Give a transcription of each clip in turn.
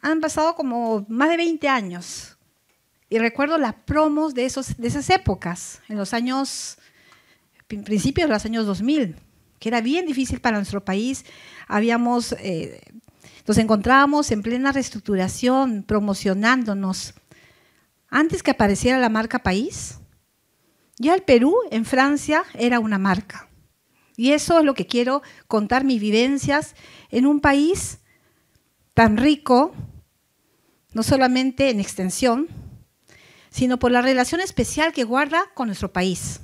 han pasado como más de 20 años. Y recuerdo las promos de, de esas épocas, en los años, principios de los años 2000, que era bien difícil para nuestro país. Habíamos, eh, nos encontrábamos en plena reestructuración, promocionándonos. Antes que apareciera la marca país, ya el Perú en Francia era una marca. Y eso es lo que quiero contar mis vivencias en un país tan rico, no solamente en extensión, sino por la relación especial que guarda con nuestro país.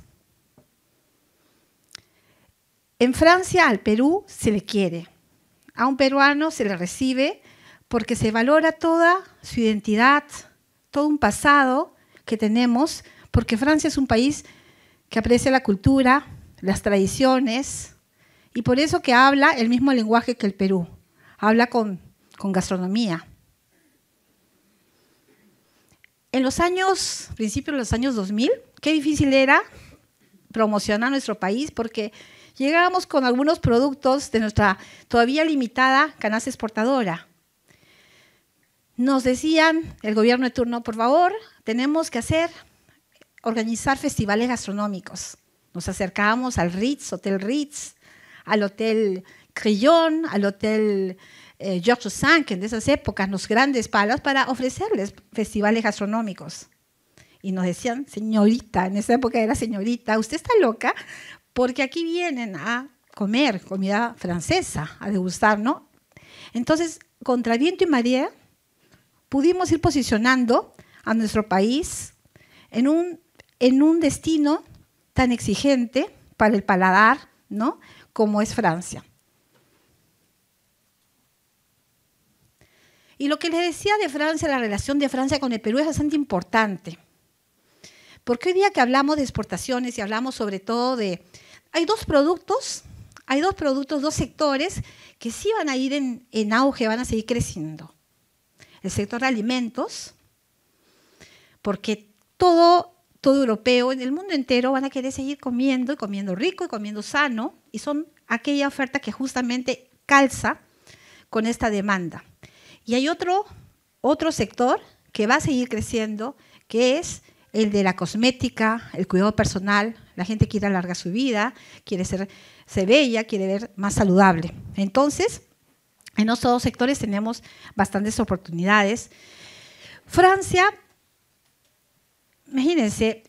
En Francia al Perú se le quiere, a un peruano se le recibe porque se valora toda su identidad, todo un pasado que tenemos, porque Francia es un país que aprecia la cultura, las tradiciones, y por eso que habla el mismo lenguaje que el Perú, habla con, con gastronomía en los años, principios de los años 2000, qué difícil era promocionar nuestro país porque llegábamos con algunos productos de nuestra todavía limitada canasta exportadora. Nos decían el gobierno de turno, por favor, tenemos que hacer, organizar festivales gastronómicos. Nos acercábamos al Ritz, Hotel Ritz, al Hotel Crillon, al Hotel eh, George sank de esas épocas, los grandes palos, para ofrecerles festivales gastronómicos. Y nos decían, señorita, en esa época era señorita, usted está loca porque aquí vienen a comer comida francesa, a degustar, ¿no? Entonces, contra viento y marea, pudimos ir posicionando a nuestro país en un, en un destino tan exigente para el paladar, ¿no? Como es Francia. Y lo que les decía de Francia, la relación de Francia con el Perú es bastante importante. Porque hoy día que hablamos de exportaciones y hablamos sobre todo de... Hay dos productos, hay dos productos, dos sectores que sí van a ir en, en auge, van a seguir creciendo. El sector de alimentos, porque todo, todo europeo, en el mundo entero, van a querer seguir comiendo y comiendo rico y comiendo sano, y son aquella oferta que justamente calza con esta demanda. Y hay otro, otro sector que va a seguir creciendo, que es el de la cosmética, el cuidado personal. La gente quiere alargar su vida, quiere ser, se bella, quiere ver más saludable. Entonces, en estos dos sectores tenemos bastantes oportunidades. Francia, imagínense,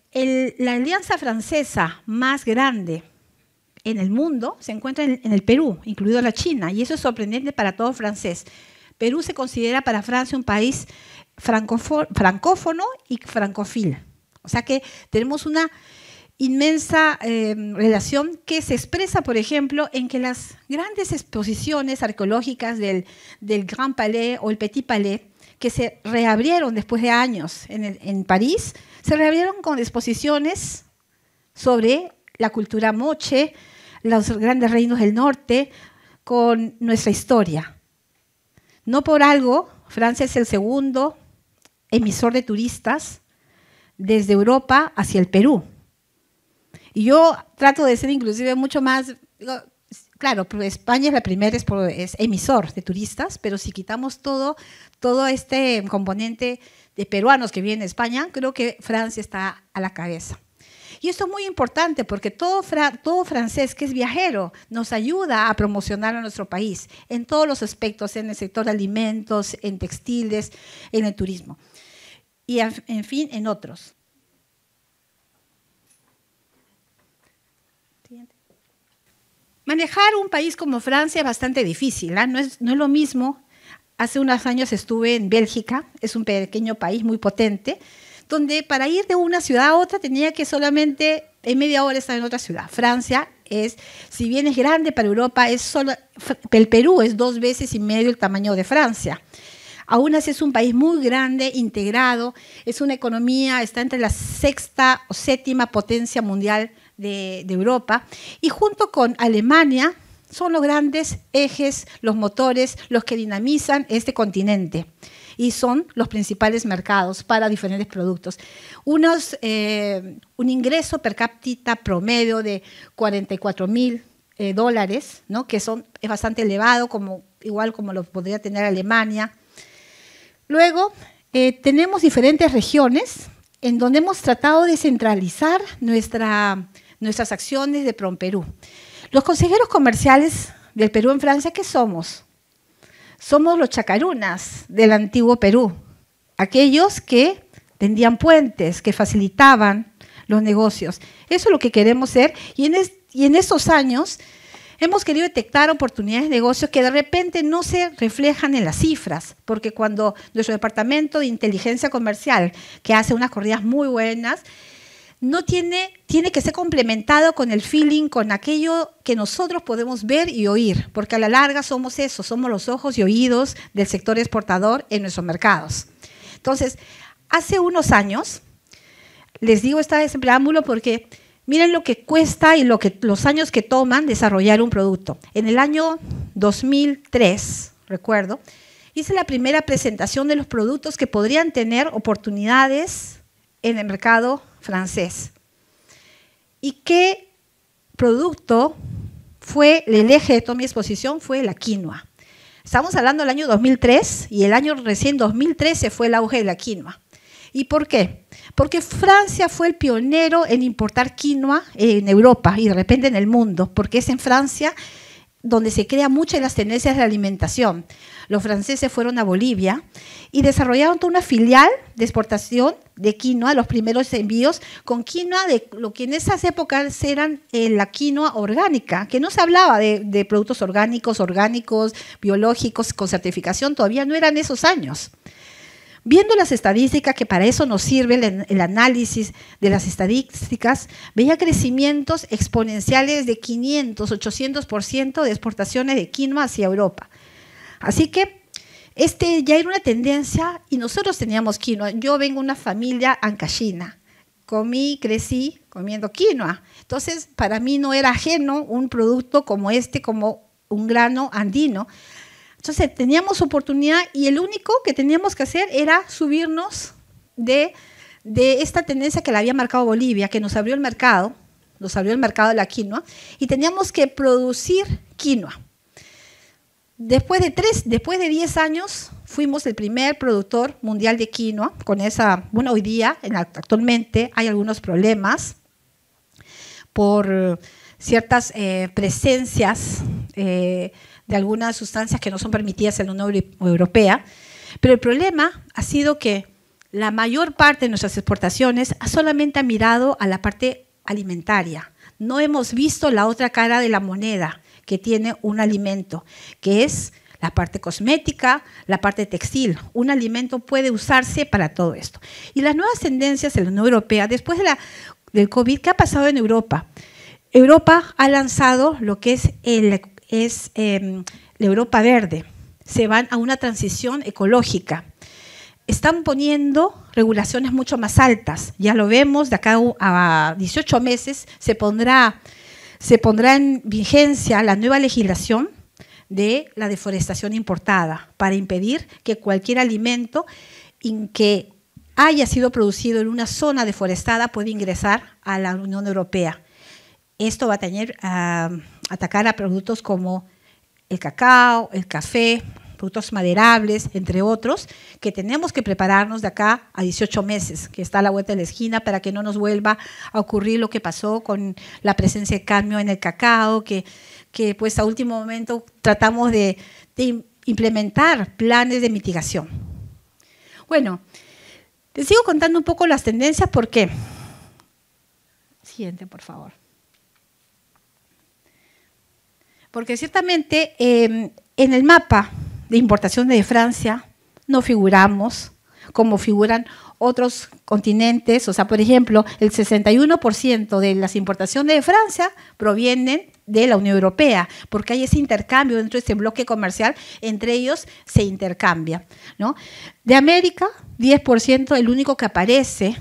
la alianza francesa más grande en el mundo se encuentra en, el Perú, incluido la China, y eso es sorprendente para todo francés. Perú se considera para Francia un país francófono y francófila. O sea que tenemos una inmensa em, relación que se expresa, por ejemplo, en que las grandes exposiciones arqueológicas del, Grand Palais o el Petit Palais, que se reabrieron después de años en, en París, se reabrieron con exposiciones sobre la cultura moche, los grandes reinos del norte, con nuestra historia. No por algo, Francia es el segundo emisor de turistas desde Europa hacia el Perú. Y yo trato de ser inclusive mucho más, claro, España es la primera, es, emisor de turistas, pero si quitamos todo, todo este componente de peruanos que vienen a España, creo que Francia está a la cabeza. Y esto es muy importante porque todo, francés que es viajero nos ayuda a promocionar a nuestro país en todos los aspectos, en el sector de alimentos, en textiles, en el turismo y, en fin, en otros. Manejar un país como Francia es bastante difícil, ¿ah? no, es, no es lo mismo Hace unos años estuve en Bélgica, es un pequeño país muy potente, donde para ir de una ciudad a otra tenía que solamente en media hora estar en otra ciudad. Francia es, si bien es grande para Europa, es solo, el Perú es dos veces y medio el tamaño de Francia. Aún así es un país muy grande, integrado, es una economía, está entre la sexta o séptima potencia mundial de, de Europa, y junto con Alemania son los grandes ejes, los motores, los que dinamizan este continente y son los principales mercados para diferentes productos. Unos, eh, un ingreso per cápita promedio de 44 mil eh, dólares, que son, es bastante elevado, como, igual como lo podría tener Alemania. Luego, eh, tenemos diferentes regiones en donde hemos tratado de centralizar nuestra, nuestras acciones de prom Perú Los consejeros comerciales del Perú en Francia, ¿qué somos? somos los chacarunas del antiguo Perú, aquellos que tendían puentes, que facilitaban los negocios. Eso es lo que queremos ser y en, y en esos años hemos querido detectar oportunidades de negocios que de repente no se reflejan en las cifras, porque cuando nuestro departamento de inteligencia comercial, que hace unas corridas muy buenas, no tiene, tiene que ser complementado con el feeling, con aquello que nosotros podemos ver y oír, porque a la larga somos eso, somos los ojos y oídos del sector exportador en nuestros mercados. Entonces, hace unos años, les digo esta preámbulo porque miren lo que cuesta y lo que, los años que toman desarrollar un producto. En el año 2003, recuerdo, hice la primera presentación de los productos que podrían tener oportunidades en el mercado francés. ¿Y qué producto fue el eje de toda mi exposición? Fue la quinoa. Estamos hablando del año 2003 y el año recién 2013 fue el auge de la quinoa. ¿Y por qué? Porque Francia fue el pionero en importar quinoa en Europa y de repente en el mundo, porque es en Francia donde se crea mucho de las tendencias de alimentación. Los franceses fueron a Bolivia y desarrollaron una filial de exportación de quinoa, los primeros envíos con quinoa de lo que en esas épocas eran eh, la quinoa orgánica, que no se hablaba de, de, productos orgánicos, orgánicos, biológicos, con certificación, todavía no eran esos años. Viendo las estadísticas, que para eso nos sirve el, análisis de las estadísticas, veía crecimientos exponenciales de 500, 800% de exportaciones de quinoa hacia Europa. Así que este ya era una tendencia y nosotros teníamos quinoa. Yo vengo de una familia ancashina. Comí, crecí comiendo quinoa. Entonces, para mí no era ajeno un producto como este, como un grano andino, entonces teníamos oportunidad y el único que teníamos que hacer era subirnos de, esta tendencia que la había marcado Bolivia, que nos abrió el mercado, nos abrió el mercado de la quinoa, y teníamos que producir quinoa. Después de, tres, después de 10 años, fuimos el primer productor mundial de quinoa. Con esa, bueno, hoy día, actualmente, hay algunos problemas por ciertas eh, presencias eh, de algunas sustancias que no son permitidas en la Unión Europea, pero el problema ha sido que la mayor parte de nuestras exportaciones solamente ha mirado a la parte alimentaria. No hemos visto la otra cara de la moneda que tiene un alimento, que es la parte cosmética, la parte textil. Un alimento puede usarse para todo esto. Y las nuevas tendencias en la Unión Europea, después de la, del COVID, ¿qué ha pasado en Europa? Europa ha lanzado lo que es el es em, la Europa verde. Se van a una transición ecológica. Están poniendo regulaciones mucho más altas. Ya lo vemos, de acá a 18 meses se pondrá, se pondrá en vigencia la nueva legislación de la deforestación importada para impedir que cualquier alimento en que haya sido producido en una zona deforestada pueda ingresar a la Unión Europea. Esto va a tener ah, atacar a productos como el cacao, el café, productos maderables, entre otros, que tenemos que prepararnos de acá a 18 meses, que está a la vuelta de la esquina, para que no nos vuelva a ocurrir lo que pasó con la presencia de cambio en el cacao, que, que pues a último momento tratamos de, implementar planes de mitigación. Bueno, les sigo contando un poco las tendencias, ¿por qué? Siguiente, por favor. Porque ciertamente em, en el mapa de importaciones de Francia no figuramos como figuran otros continentes. O sea, por ejemplo, el 61% de las importaciones de Francia provienen de la Unión Europea, porque hay ese intercambio dentro de ese bloque comercial, entre ellos se intercambia. De América, 10%, el único que aparece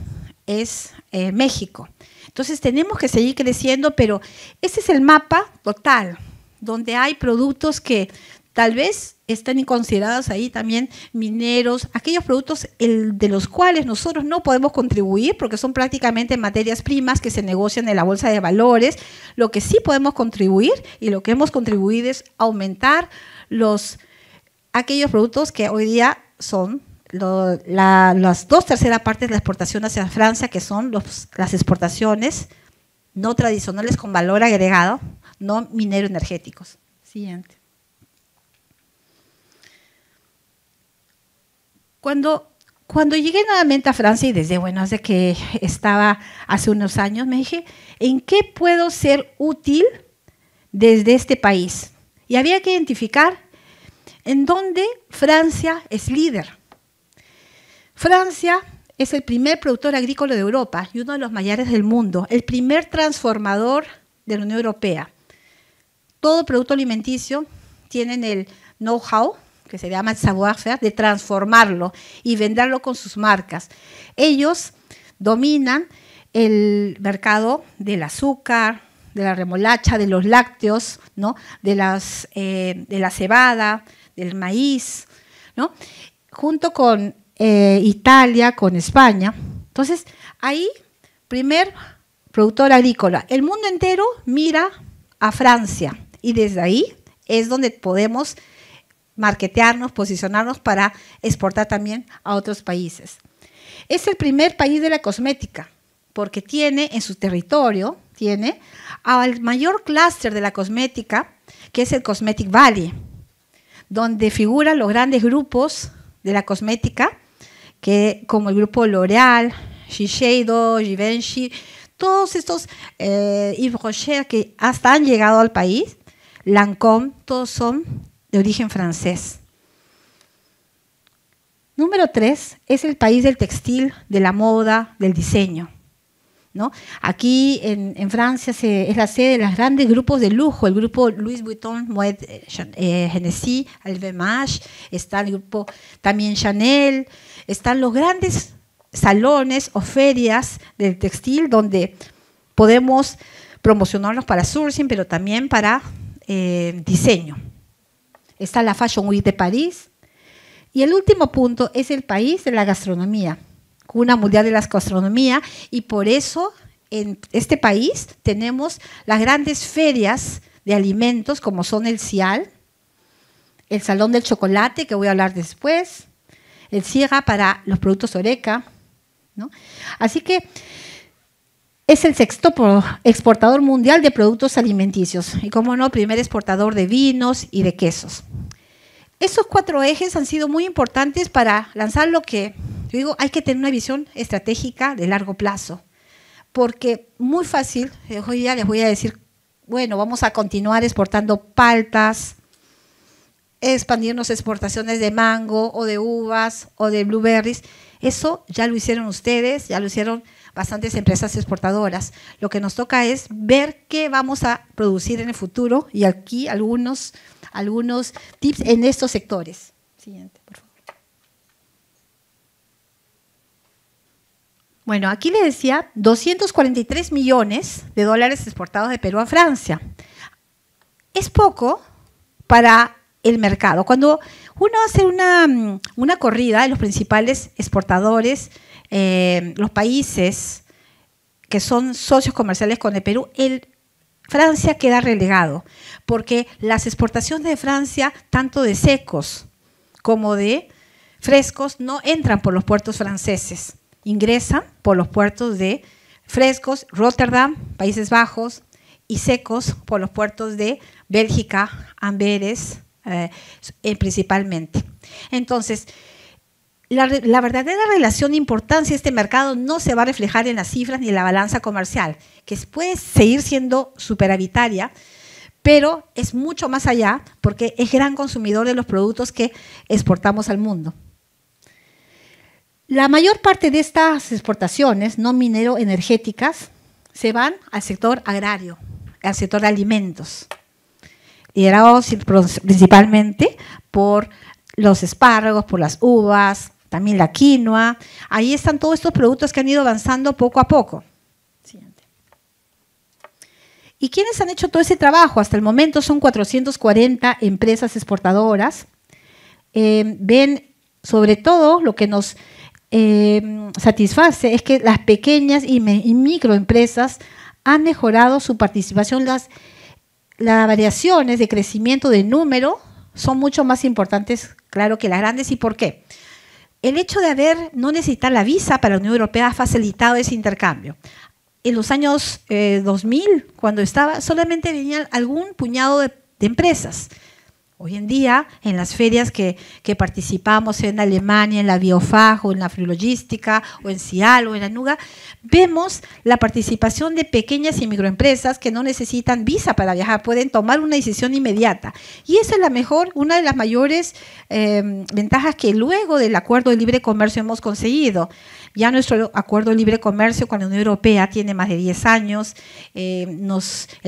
es eh, México. Entonces tenemos que seguir creciendo, pero ese es el mapa total donde hay productos que tal vez están considerados ahí también mineros, aquellos productos de los cuales nosotros no podemos contribuir porque son prácticamente materias primas que se negocian en la bolsa de valores. Lo que sí podemos contribuir y lo que hemos contribuido es aumentar los aquellos productos que hoy día son las dos terceras partes de la exportación hacia Francia, que son las exportaciones no tradicionales con valor agregado, no minero energéticos. Siguiente. Cuando, cuando llegué nuevamente a Francia y desde, bueno, desde que estaba hace unos años, me dije, ¿en qué puedo ser útil desde este país? Y había que identificar en dónde Francia es líder. Francia es el primer productor agrícola de Europa y uno de los mayores del mundo, el primer transformador de la Unión Europea todo producto alimenticio tienen el know-how, que se llama savoir-faire, de transformarlo y venderlo con sus marcas. Ellos dominan el mercado del azúcar, de la remolacha, de los lácteos, ¿no? de, las, eh, de la cebada, del maíz, ¿no? junto con eh, Italia, con España. Entonces, ahí, primer productor agrícola. El mundo entero mira a Francia y desde ahí es donde podemos marketearnos, posicionarnos para exportar también a otros países. Es el primer país de la cosmética porque tiene en su territorio, tiene al mayor clúster de la cosmética, que es el Cosmetic Valley, donde figuran los grandes grupos de la cosmética, que, como el grupo L'Oréal, Shiseido, Givenchy, todos estos eh, Yves Rocher que hasta han llegado al país, Lancôme, todos son de origen francés. Número tres es el país del textil, de la moda, del diseño. ¿no? Aquí en, Francia es la sede de los grandes grupos de lujo, el grupo Louis Vuitton, Moet eh, eh, Hennessy, Alvemage, está el grupo también Chanel, están los grandes salones o ferias del textil donde podemos promocionarnos para sourcing, pero también para eh, diseño. Está la Fashion Week de París. Y el último punto es el país de la gastronomía, una mundial de la gastronomía, y por eso en este país tenemos las grandes ferias de alimentos como son el CIAL, el Salón del Chocolate, que voy a hablar después, el Ciega para los productos Oreca. Así que es el sexto exportador mundial de productos alimenticios y, como no, primer exportador de vinos y de quesos. Esos cuatro ejes han sido muy importantes para lanzar lo que, yo digo, hay que tener una visión estratégica de largo plazo, porque muy fácil, eh, hoy ya les voy a decir, bueno, vamos a continuar exportando paltas, expandirnos exportaciones de mango o de uvas o de blueberries, eso ya lo hicieron ustedes, ya lo hicieron bastantes empresas exportadoras. Lo que nos toca es ver qué vamos a producir en el futuro y aquí algunos, algunos tips en estos sectores. Siguiente, por favor. Bueno, aquí le decía 243 millones de dólares exportados de Perú a Francia. Es poco para el mercado. Cuando uno hace una, una corrida de los principales exportadores eh, los países que son socios comerciales con el Perú, el, Francia queda relegado, porque las exportaciones de Francia, tanto de secos como de frescos, no entran por los puertos franceses, ingresan por los puertos de frescos, Rotterdam, Países Bajos, y secos por los puertos de Bélgica, Amberes, eh, principalmente. Entonces, la, la, verdadera relación de importancia de este mercado no se va a reflejar en las cifras ni en la balanza comercial, que puede seguir siendo superavitaria, pero es mucho más allá porque es gran consumidor de los productos que exportamos al mundo. La mayor parte de estas exportaciones no minero-energéticas se van al sector agrario, al sector de alimentos, liderados principalmente por los espárragos, por las uvas, también la quinoa. Ahí están todos estos productos que han ido avanzando poco a poco. ¿Y quiénes han hecho todo ese trabajo? Hasta el momento son 440 empresas exportadoras. Eh, ven, sobre todo, lo que nos eh, satisface es que las pequeñas y, microempresas han mejorado su participación. Las, las variaciones de crecimiento de número son mucho más importantes, claro, que las grandes. ¿Y por qué? El hecho de haber no necesitar la visa para la Unión Europea ha facilitado ese intercambio. En los años 2000, eh, cuando estaba, solamente venían algún puñado de empresas. Hoy en día, en las ferias que, participamos en Alemania, en la Biofag o en la logística o en Cial o en la vemos la participación de pequeñas y microempresas que no necesitan visa para viajar, pueden tomar una decisión inmediata. Y esa es la mejor, una de las mayores eh, ventajas que luego del acuerdo de libre comercio hemos conseguido. Ya nuestro acuerdo de libre comercio con la Unión Europea tiene más de 10 años, eh, el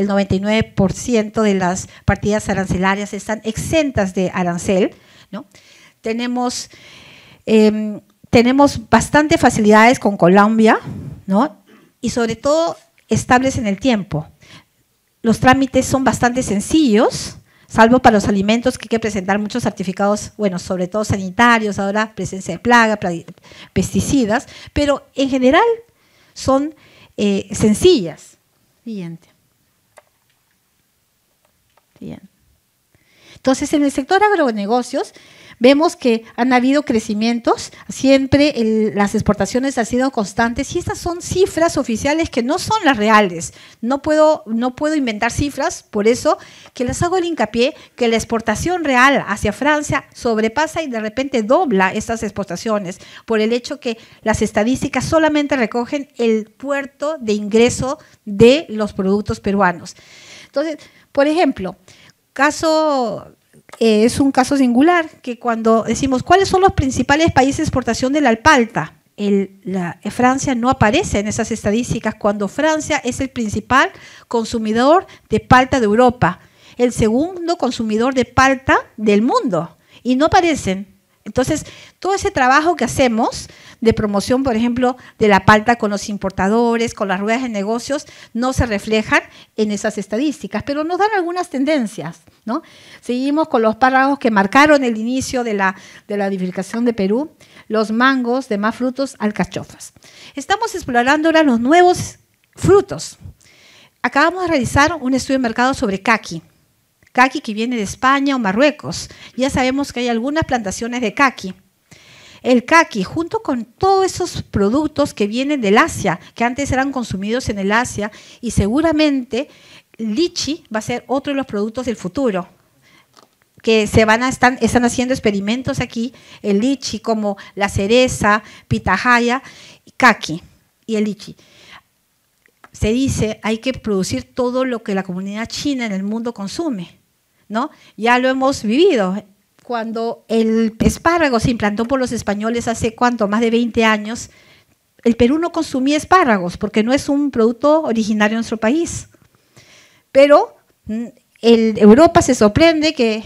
99% de las partidas arancelarias están exentas de arancel. Tenemos, bastantes em, tenemos facilidades con Colombia ¿no? y sobre todo estables en el tiempo. Los trámites son bastante sencillos salvo para los alimentos que hay que presentar muchos certificados, bueno, sobre todo sanitarios, ahora presencia de plagas, pesticidas, pero en general son eh, sencillas. Siguiente. Bien. Entonces, en el sector agronegocios Vemos que han habido crecimientos, siempre las exportaciones han sido constantes y estas son cifras oficiales que no son las reales. No puedo, no puedo inventar cifras, por eso que les hago el hincapié que la exportación real hacia Francia sobrepasa y de repente dobla estas exportaciones por el hecho que las estadísticas solamente recogen el puerto de ingreso de los productos peruanos. Entonces, por ejemplo, caso eh, es un caso singular, que cuando decimos cuáles son los principales países de exportación de la alpalta, la, eh, Francia no aparece en esas estadísticas cuando Francia es el principal consumidor de palta de Europa, el segundo consumidor de palta del mundo, y no aparecen. Entonces, todo ese trabajo que hacemos de promoción, por ejemplo, de la palta con los importadores, con las ruedas de negocios, no se reflejan en esas estadísticas, pero nos dan algunas tendencias. ¿no? Seguimos con los párrafos que marcaron el inicio de la, de de Perú, los mangos, demás frutos, alcachofas. Estamos explorando ahora los nuevos frutos. Acabamos de realizar un estudio de mercado sobre kaki, kaki que viene de España o Marruecos. Ya sabemos que hay algunas plantaciones de caqui el kaki junto con todos esos productos que vienen del Asia, que antes eran consumidos en el Asia, y seguramente lichi va a ser otro de los productos del futuro que se van a están, están haciendo experimentos aquí, el lichi como la cereza, pitahaya, kaki y el lichi. Se dice, hay que producir todo lo que la comunidad china en el mundo consume, ¿no? Ya lo hemos vivido cuando el espárrago se implantó por los españoles hace cuánto, más de 20 años, el Perú no consumía espárragos porque no es un producto originario de nuestro país. Pero mm, Europa se sorprende que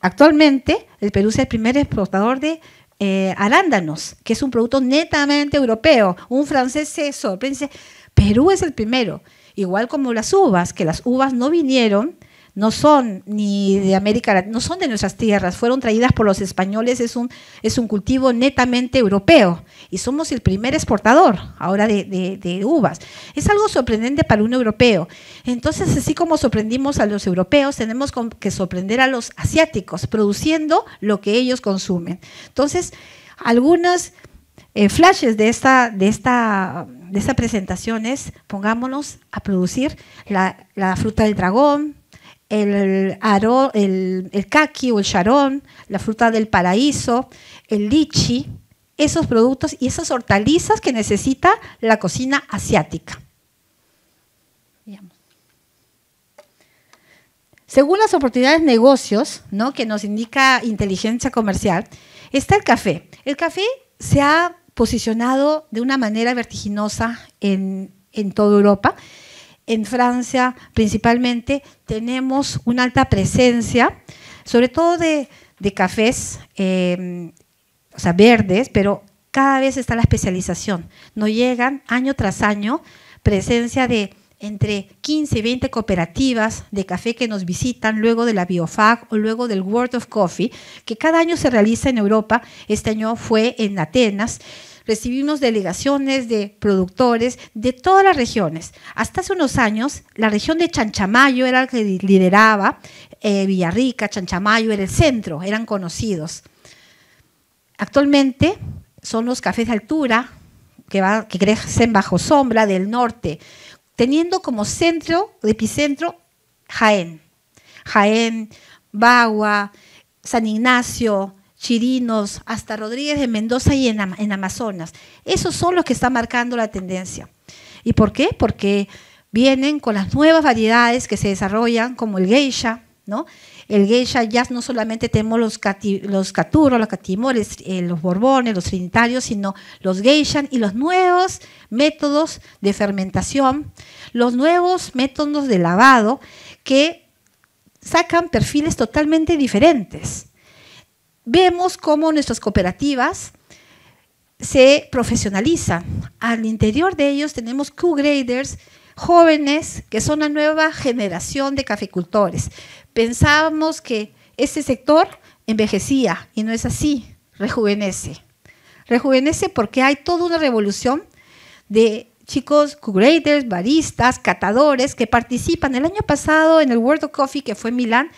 actualmente el Perú sea el primer exportador de eh, arándanos, que es un producto netamente europeo. Un francés se sorprende, Perú es el primero. Igual como las uvas, que las uvas no vinieron no son ni de América no son de nuestras tierras, fueron traídas por los españoles, es un, es un cultivo netamente europeo y somos el primer exportador ahora de, uvas. Es algo sorprendente para un europeo. Entonces, así como sorprendimos a los europeos, tenemos que sorprender a los asiáticos, produciendo lo que ellos consumen. Entonces, algunas eh, flashes de esta, de esta, de esta presentación es pongámonos a producir la, la fruta del dragón, el, aro, el, el kaki o el charón, la fruta del paraíso, el lichi, esos productos y esas hortalizas que necesita la cocina asiática. Según las oportunidades de negocios ¿no? que nos indica inteligencia comercial, está el café. El café se ha posicionado de una manera vertiginosa en, en toda Europa en Francia principalmente, tenemos una alta presencia, sobre todo de, cafés, em, o sea, verdes, pero cada vez está la especialización. Nos llegan año tras año presencia de entre 15 y 20 cooperativas de café que nos visitan luego de la Biofag o luego del World of Coffee, que cada año se realiza en Europa. Este año fue en Atenas recibimos delegaciones de productores de todas las regiones. Hasta hace unos años, la región de Chanchamayo era la que lideraba, eh, Villarrica, Chanchamayo era el centro, eran conocidos. Actualmente son los cafés de altura que, crecen bajo sombra del norte, teniendo como centro, epicentro, Jaén. Jaén, Bagua, San Ignacio, Chirinos, hasta Rodríguez de Mendoza y en, Amazonas. Esos son los que están marcando la tendencia. ¿Y por qué? Porque vienen con las nuevas variedades que se desarrollan, como el geisha, ¿no? El geisha ya no solamente tenemos los, los caturos, los catimores, eh, los borbones, los trinitarios, sino los geishan y los nuevos métodos de fermentación, los nuevos métodos de lavado que sacan perfiles totalmente diferentes vemos cómo nuestras cooperativas se profesionalizan. Al interior de ellos tenemos Q-graders, jóvenes que son la nueva generación de caficultores. Pensábamos que este sector envejecía y no es así, rejuvenece. Rejuvenece porque hay toda una revolución de chicos co-graders, baristas, catadores que participan. El año pasado en el World of Coffee que fue en Milán,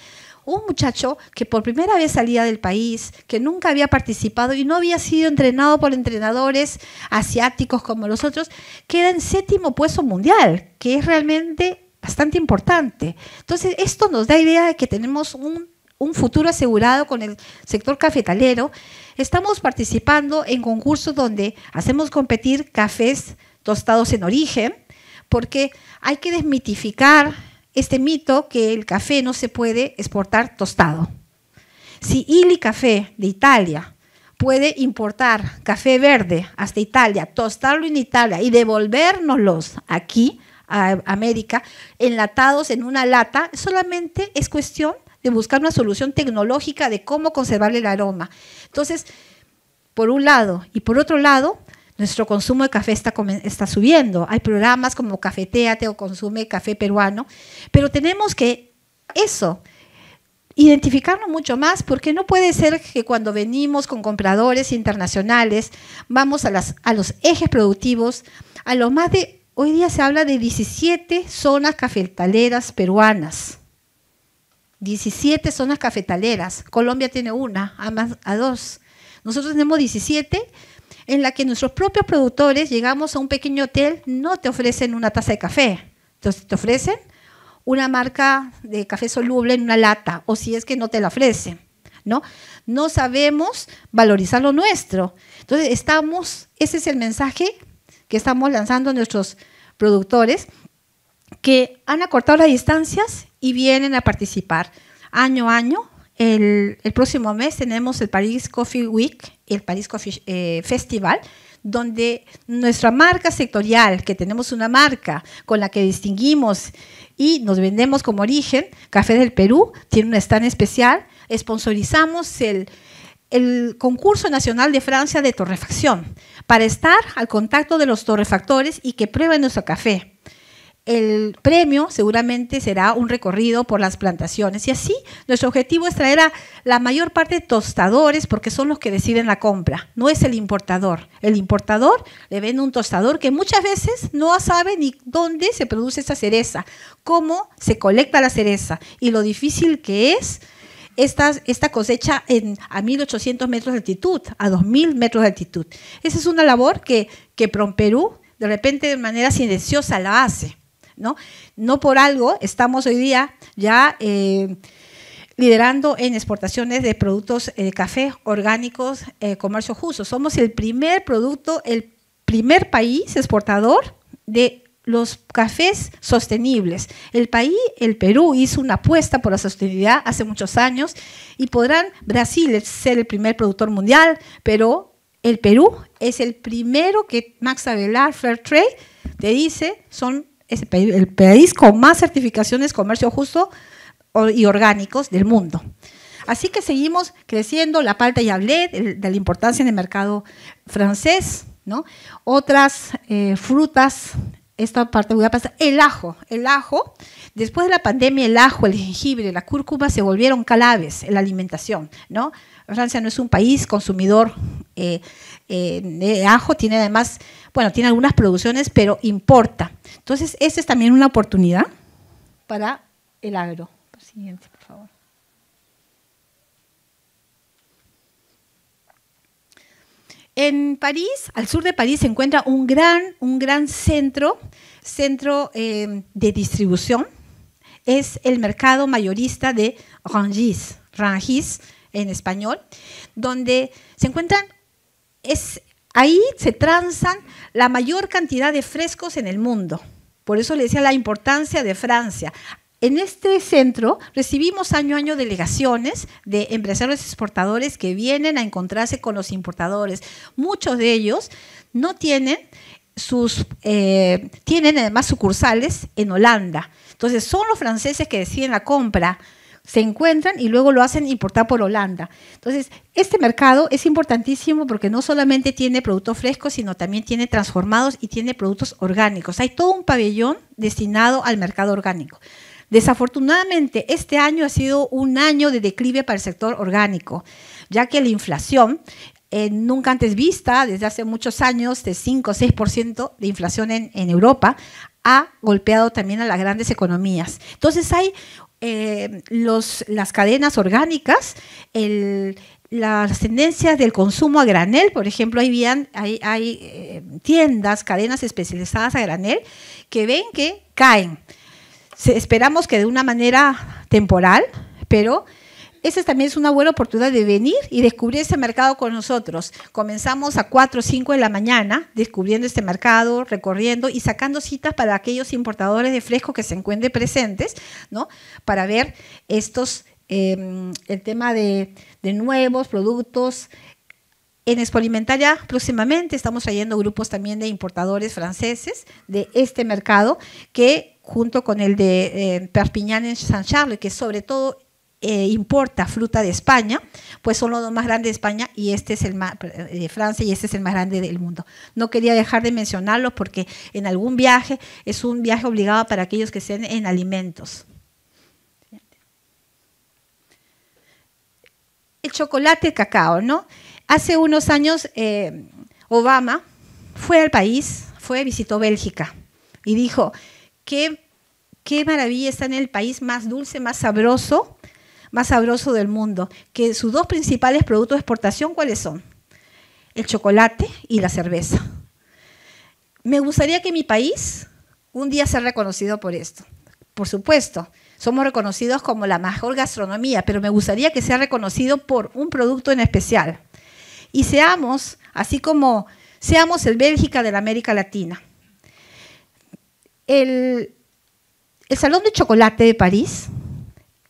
un muchacho que por primera vez salía del país, que nunca había participado y no había sido entrenado por entrenadores asiáticos como los otros, queda en séptimo puesto mundial, que es realmente bastante importante. Entonces, esto nos da idea de que tenemos un, un futuro asegurado con el sector cafetalero. Estamos participando en concursos donde hacemos competir cafés tostados en origen, porque hay que desmitificar este mito que el café no se puede exportar tostado. Si Ili Café de Italia puede importar café verde hasta Italia, tostarlo en Italia y devolvernoslos aquí a América, enlatados en una lata, solamente es cuestión de buscar una solución tecnológica de cómo conservar el aroma. Entonces, por un lado, y por otro lado, nuestro consumo de café está, está subiendo. Hay programas como Cafeteate o Consume Café Peruano, pero tenemos que eso, identificarnos mucho más, porque no puede ser que cuando venimos con compradores internacionales, vamos a, las, a los ejes productivos, a lo más de, hoy día se habla de 17 zonas cafetaleras peruanas. 17 zonas cafetaleras. Colombia tiene una, a, más, a dos. Nosotros tenemos 17 en la que nuestros propios productores llegamos a un pequeño hotel, no te ofrecen una taza de café, entonces te ofrecen una marca de café soluble en una lata, o si es que no te la ofrecen, ¿no? No sabemos valorizar lo nuestro. Entonces estamos, ese es el mensaje que estamos lanzando a nuestros productores que han acortado las distancias y vienen a participar año a año el, próximo mes tenemos el Paris Coffee Week el Paris Coffee eh, Festival, donde nuestra marca sectorial, que tenemos una marca con la que distinguimos y nos vendemos como origen, Café del Perú, tiene un stand especial, sponsorizamos el concurso nacional de Francia de torrefacción para estar al contacto de los torrefactores y que prueben nuestro café el premio seguramente será un recorrido por las plantaciones y así nuestro objetivo es traer a la mayor parte de tostadores porque son los que deciden la compra, no es el importador. El importador le vende un tostador que muchas veces no sabe ni dónde se produce esa cereza, cómo se colecta la cereza y lo difícil que es esta, cosecha en, a 1800 metros de altitud, a 2000 metros de altitud. Esa es una labor que, que Perú de repente de manera silenciosa la hace. ¿no? No por algo estamos hoy día ya eh, liderando en exportaciones de productos eh, de café orgánicos, eh, comercio justo. Somos el primer producto, el primer país exportador de los cafés sostenibles. El país, el Perú, hizo una apuesta por la sostenibilidad hace muchos años y podrán Brasil ser el primer productor mundial, pero el Perú es el primero que Max Avelar, Fair Trade, te dice, son es el país con más certificaciones comercio justo y orgánicos del mundo. Así que seguimos creciendo, la parte ya hablé de la importancia en el mercado francés, ¿no? Otras eh, frutas esta parte voy a pasar. El ajo, el ajo. Después de la pandemia, el ajo, el jengibre, la cúrcuma se volvieron calaves en la alimentación, ¿no? Francia no es un país consumidor eh, eh, de ajo, tiene además, bueno, tiene algunas producciones, pero importa. Entonces, esa es también una oportunidad para el agro. Siguiente. En París, al sur de París, se encuentra un gran, un gran centro, centro eh, de distribución. Es el mercado mayorista de Rangis, Rangis en español, donde se encuentran, es, ahí se transan la mayor cantidad de frescos en el mundo. Por eso le decía la importancia de Francia en este centro recibimos año a año delegaciones de empresarios exportadores que vienen a encontrarse con los importadores. Muchos de ellos no tienen sus eh, tienen además sucursales en Holanda. Entonces son los franceses que deciden la compra, se encuentran y luego lo hacen importar por Holanda. Entonces este mercado es importantísimo porque no solamente tiene productos frescos, sino también tiene transformados y tiene productos orgánicos. Hay todo un pabellón destinado al mercado orgánico. Desafortunadamente, este año ha sido un año de declive para el sector orgánico, ya que la inflación eh, nunca antes vista desde hace muchos años, de 5 o 6% de inflación en, Europa, ha golpeado también a las grandes economías. Entonces hay eh, las cadenas orgánicas, las tendencias del consumo a granel, por ejemplo, hay, eh, tiendas, cadenas especializadas a granel que ven que caen esperamos que de una manera temporal, pero esa también es una buena oportunidad de venir y descubrir ese mercado con nosotros. Comenzamos a 4 o 5 de la mañana descubriendo este mercado, recorriendo y sacando citas para aquellos importadores de fresco que se encuentren presentes, ¿no? Para ver estos, em, el tema de, nuevos productos. En Alimentaria próximamente estamos trayendo grupos también de importadores franceses de este mercado que junto con el de Perpignan eh, Perpiñán en San Charles, que sobre todo eh, importa fruta de España, pues son los dos más grandes de España y este es el de eh, Francia y este es el más grande del mundo. No quería dejar de mencionarlo porque en algún viaje es un viaje obligado para aquellos que estén en alimentos. El chocolate el cacao, ¿no? Hace unos años Obama fue al país, fue visitó Bélgica y dijo qué, maravilla está en el país más dulce, más sabroso, más sabroso del mundo, que sus dos principales productos de exportación, ¿cuáles son? El chocolate y la cerveza. Me gustaría que mi país un día sea reconocido por esto. Por supuesto, somos reconocidos como la mejor gastronomía, pero me gustaría que sea reconocido por un producto en especial. Y seamos, así como seamos el Bélgica de la América Latina el, Salón de Chocolate de París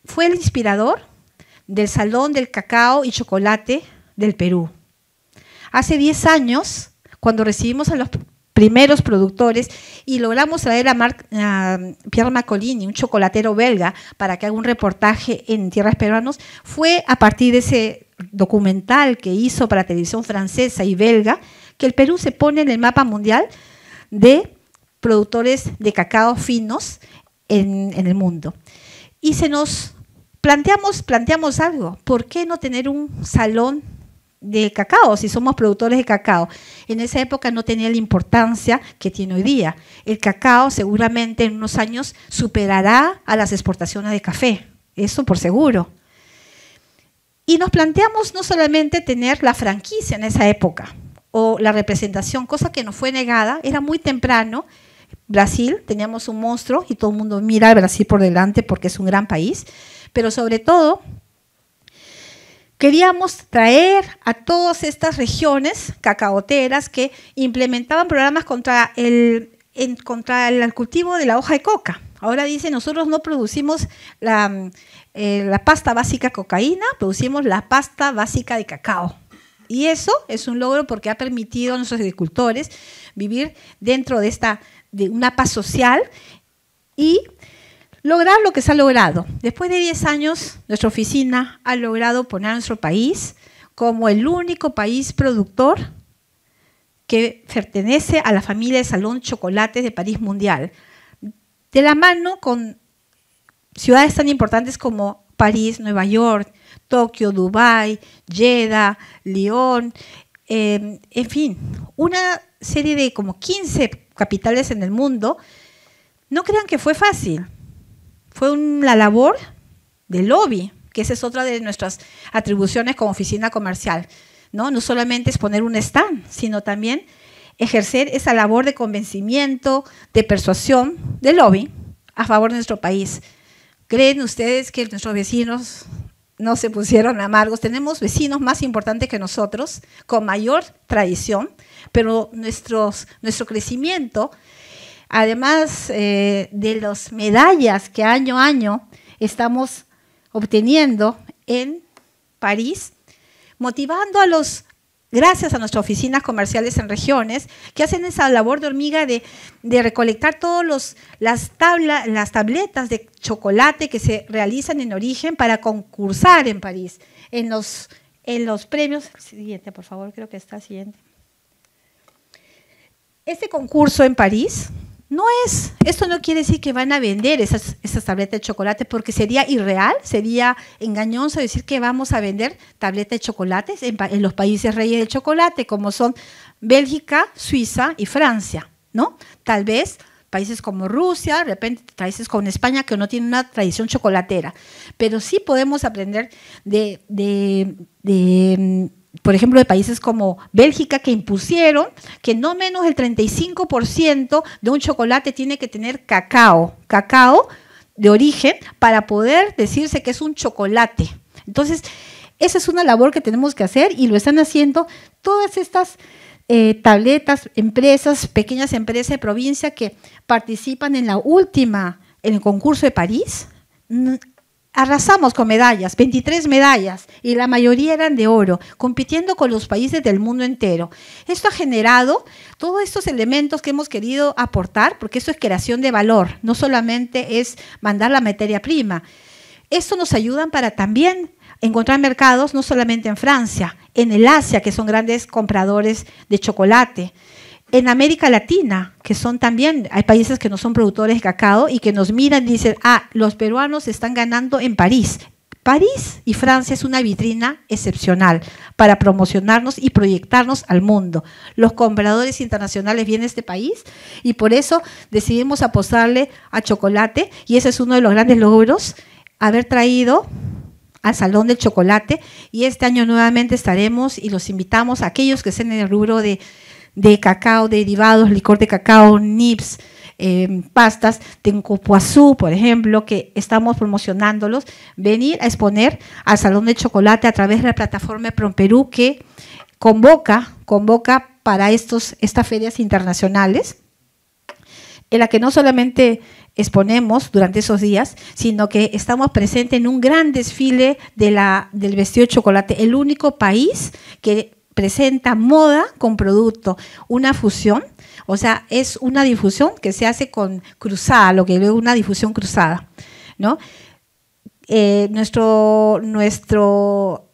fue el inspirador del Salón del Cacao y Chocolate del Perú. Hace 10 años, cuando recibimos a los primeros productores y logramos traer a, a, Pierre Macolini, un chocolatero belga, para que haga un reportaje en tierras peruanas, fue a partir de ese documental que hizo para televisión francesa y belga que el Perú se pone en el mapa mundial de productores de cacao finos en, el mundo. Y se nos planteamos, planteamos algo, ¿por qué no tener un salón de cacao, si somos productores de cacao. En esa época no tenía la importancia que tiene hoy día. El cacao seguramente en unos años superará a las exportaciones de café, eso por seguro. Y nos planteamos no solamente tener la franquicia en esa época o la representación, cosa que nos fue negada, era muy temprano Brasil, teníamos un monstruo y todo el mundo mira a Brasil por delante porque es un gran país, pero sobre todo queríamos traer a todas estas regiones cacaoteras que implementaban programas contra el, contra el cultivo de la hoja de coca. Ahora dice, nosotros no producimos la, eh, la pasta básica cocaína, producimos la pasta básica de cacao. Y eso es un logro porque ha permitido a nuestros agricultores vivir dentro de esta de una paz social y lograr lo que se ha logrado. Después de 10 años, nuestra oficina ha logrado poner a nuestro país como el único país productor que pertenece a la familia de Salón Chocolates de París Mundial, de la mano con ciudades tan importantes como París, Nueva York, Tokio, Dubái, Jeddah, Lyon, eh, en fin, una serie de como 15 capitales en el mundo, no crean que fue fácil. Fue una labor de lobby, que esa es otra de nuestras atribuciones como oficina comercial. No, no solamente es poner un stand, sino también ejercer esa labor de convencimiento, de persuasión, de lobby a favor de nuestro país. ¿Creen ustedes que nuestros vecinos no se pusieron amargos. Tenemos vecinos más importantes que nosotros, con mayor tradición, pero nuestro crecimiento, además eh, de las medallas que año a año estamos obteniendo en París, motivando a los gracias a nuestras oficinas comerciales en regiones, que hacen esa labor de hormiga de, recolectar todas las, tabla, las tabletas de chocolate que se realizan en origen para concursar en París, en los, en los premios. Siguiente, por favor, creo que está siguiente. Este concurso en París no es, esto no quiere decir que van a vender esas, tabletas de chocolate porque sería irreal, sería engañoso decir que vamos a vender tabletas de chocolates en, los países reyes del chocolate, como son Bélgica, Suiza y Francia, ¿no? Tal vez países como Rusia, de repente países como España que no tienen una tradición chocolatera. Pero sí podemos aprender de, por ejemplo, de países como Bélgica, que impusieron que no menos del 35% de un chocolate tiene que tener cacao, cacao de origen, para poder decirse que es un chocolate. Entonces, esa es una labor que tenemos que hacer y lo están haciendo todas estas eh, tabletas, empresas, pequeñas empresas de provincia que participan en la última, en el concurso de París. Mm, arrasamos con medallas, 23 medallas, y la mayoría eran de oro, compitiendo con los países del mundo entero. Esto ha generado todos estos elementos que hemos querido aportar, porque eso es creación de valor, no solamente es mandar la materia prima. Esto nos ayuda para también encontrar mercados no solamente en Francia, en el Asia, que son grandes compradores de chocolate en América Latina, que son también, hay países que no son productores de cacao y que nos miran y dicen, ah, los peruanos están ganando en París. París y Francia es una vitrina excepcional para promocionarnos y proyectarnos al mundo. Los compradores internacionales vienen a este país y por eso decidimos apostarle a chocolate y ese es uno de los grandes logros, haber traído al Salón del Chocolate y este año nuevamente estaremos y los invitamos a aquellos que estén en el rubro de de cacao, derivados, licor de cacao, nips, em, pastas de Copuazú, por ejemplo, que estamos promocionándolos, venir a exponer al Salón de Chocolate a través de la plataforma Perú que convoca, convoca para estos, estas ferias internacionales, en la que no solamente exponemos durante esos días, sino que estamos presentes en un gran desfile de la, del vestido de chocolate, el único país que presenta moda con producto, una fusión, o sea, es una difusión que se hace con cruzada, lo que es una difusión cruzada, ¿no? Eh, nuestro, nuestro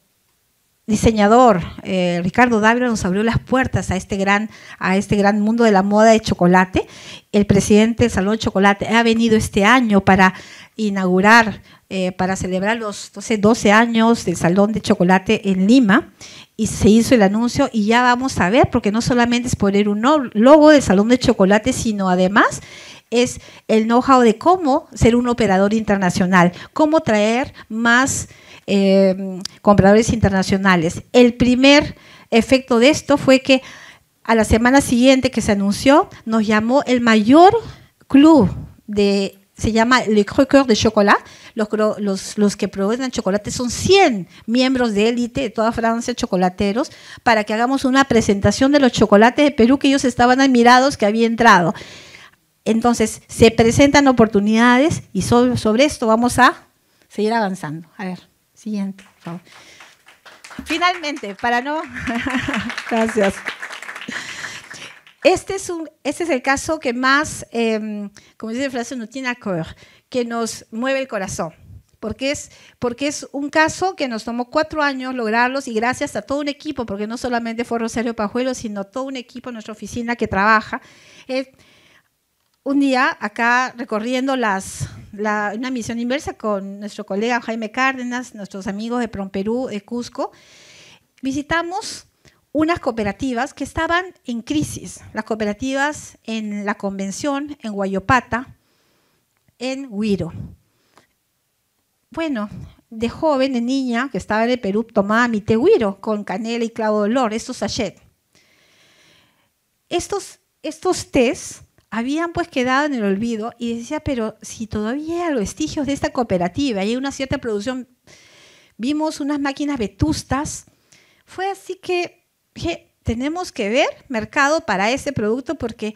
diseñador eh, Ricardo Dávila nos abrió las puertas a este, gran, a este gran mundo de la moda de chocolate. El presidente del Salón de Chocolate ha venido este año para inaugurar, eh, para celebrar los 12, 12 años del Salón de Chocolate en Lima y se hizo el anuncio y ya vamos a ver, porque no solamente es poner un logo del salón de chocolate, sino además es el know-how de cómo ser un operador internacional, cómo traer más em, compradores internacionales. El primer efecto de esto fue que a la semana siguiente que se anunció, nos llamó el mayor club de, se llama Le Croqueur de Chocolat, los, que producen chocolate son 100 miembros de élite de toda Francia, chocolateros, para que hagamos una presentación de los chocolates de Perú que ellos estaban admirados que había entrado. Entonces, se presentan oportunidades y sobre, sobre esto vamos a seguir avanzando. A ver, siguiente, por favor. Finalmente, para no... Gracias. Este es, un, este es el caso que más, em, como dice la frase, no tiene que nos mueve el corazón. Porque es, porque es un caso que nos tomó cuatro años lograrlos y gracias a todo un equipo, porque no solamente fue Rosario Pajuelo, sino todo un equipo en nuestra oficina que trabaja. Eh, un día acá recorriendo las, una misión inversa con nuestro colega Jaime Cárdenas, nuestros amigos de PROMPERÚ Perú, de Cusco, visitamos unas cooperativas que estaban en crisis, las cooperativas en la convención, en Guayopata, en Huiro. Bueno, de joven, de niña, que estaba en el Perú, tomaba mi té Huiro con canela y clavo de olor, estos sachet. Estos, estos tés habían pues quedado en el olvido y decía, pero si todavía hay los vestigios de esta cooperativa y hay una cierta producción, vimos unas máquinas vetustas, fue así que dije, tenemos que ver mercado para ese producto porque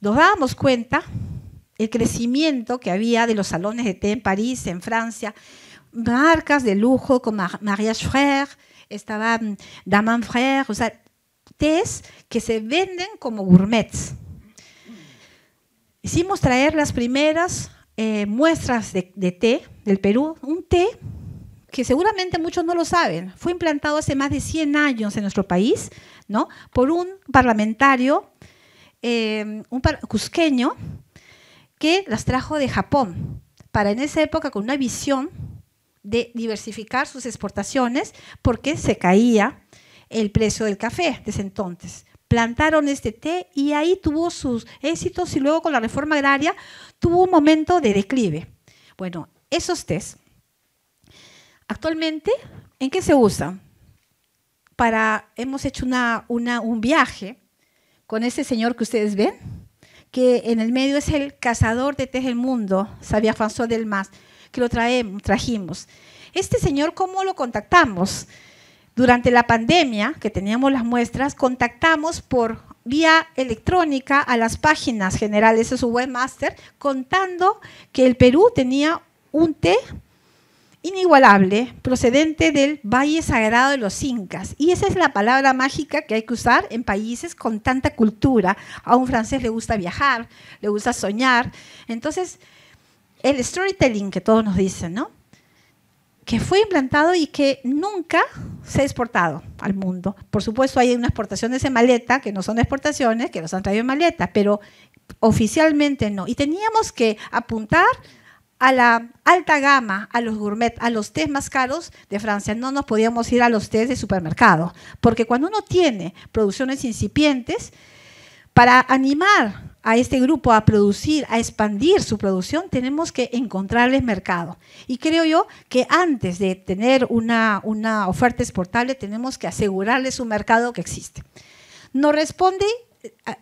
nos dábamos cuenta el crecimiento que había de los salones de té en París, en Francia, marcas de lujo como Mariage Frère, estaba mm, Daman Frère, o sea, tés que se venden como gourmets. Hicimos traer las primeras eh, muestras de té del Perú, un té que seguramente muchos no lo saben, fue implantado hace más de 100 años en nuestro país, ¿no? Por un parlamentario, em, un cusqueño, que las trajo de Japón, para en esa época con una visión de diversificar sus exportaciones porque se caía el precio del café desde entonces. Plantaron este té y ahí tuvo sus éxitos y luego con la reforma agraria tuvo un momento de declive. Bueno, esos tés Actualmente, ¿en qué se usa? Para, hemos hecho un viaje con este señor que ustedes ven, que en el medio es el cazador de té del mundo, Sabia François del Mas, que lo trajimos. Este señor, ¿cómo lo contactamos? Durante la pandemia, que teníamos las muestras, contactamos por vía electrónica a las páginas generales de su webmaster, contando que el Perú tenía un té inigualable procedente del Valle Sagrado de los Incas. Y esa es la palabra mágica que hay que usar en países con tanta cultura. A un francés le gusta viajar, le gusta soñar. Entonces, el storytelling que todos nos dicen, ¿no? que fue implantado y que nunca se ha exportado al mundo. Por supuesto, hay unas exportaciones en maleta, que no son exportaciones, que nos han traído en maleta, pero oficialmente no. Y teníamos que apuntar a la alta gama, a los gourmet, a los tés más caros de Francia. No nos podíamos ir a los tés de supermercado, porque cuando uno tiene producciones incipientes, para animar a este grupo a producir, a expandir su producción, tenemos que encontrarles mercado. Y creo yo que antes de tener una, oferta exportable, tenemos que asegurarles un mercado que existe. Nos responde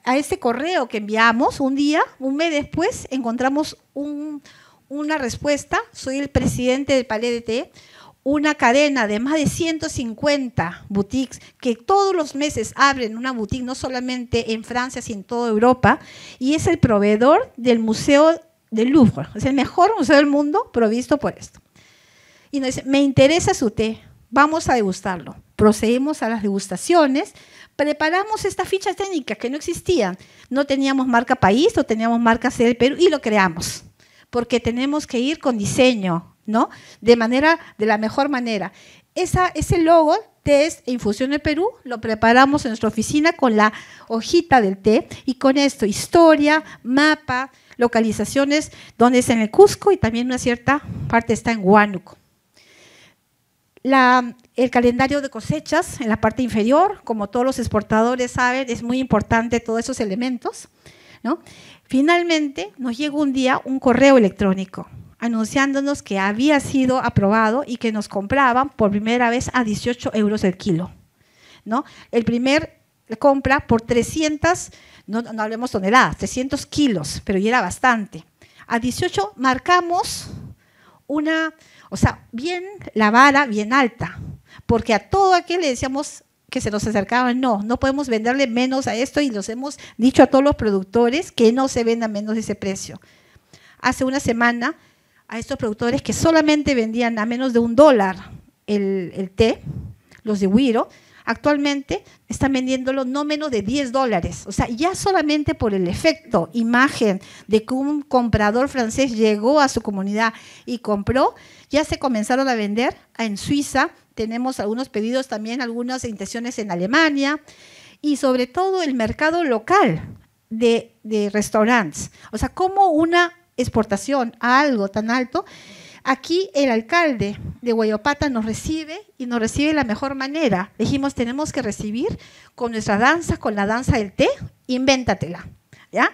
a este correo que enviamos un día, un mes después, encontramos un una respuesta, soy el presidente del Palais de Té, una cadena de más de 150 boutiques que todos los meses abren una boutique, no solamente en Francia, sino en toda Europa, y es el proveedor del Museo del Louvre. Es el mejor museo del mundo provisto por esto. Y nos dice, me interesa su té, vamos a degustarlo. Procedimos a las degustaciones, preparamos esta ficha técnica que no existía. No teníamos marca país, o teníamos marca sede Perú y lo creamos porque tenemos que ir con diseño, ¿no? De manera, de la mejor manera. Esa, ese logo té e Infusión de Perú, lo preparamos en nuestra oficina con la hojita del té y con esto historia, mapa, localizaciones, donde es en el Cusco y también una cierta parte está en Huánuco. el calendario de cosechas en la parte inferior, como todos los exportadores saben, es muy importante todos esos elementos. ¿no? Finalmente nos llegó un día un correo electrónico anunciándonos que había sido aprobado y que nos compraban por primera vez a 18 euros el kilo. ¿no? El primer compra por 300, no, hablemos toneladas, 300 kilos, pero ya era bastante. A 18 marcamos una, o sea, bien la vara, bien alta, porque a todo aquel le decíamos que se nos acercaban, no, no podemos venderle menos a esto y los hemos dicho a todos los productores que no se venda menos de ese precio. Hace una semana a estos productores que solamente vendían a menos de un dólar el, té, los de Wiro, actualmente están vendiéndolo no menos de 10 dólares. O sea, ya solamente por el efecto, imagen de que un comprador francés llegó a su comunidad y compró, ya se comenzaron a vender en Suiza, tenemos algunos pedidos también, algunas intenciones en Alemania y sobre todo el mercado local de, de restaurantes. O sea, como una exportación a algo tan alto, aquí el alcalde de Guayopata nos recibe y nos recibe de la mejor manera. dijimos, tenemos que recibir con nuestra danza, con la danza del té, invéntatela, ¿ya?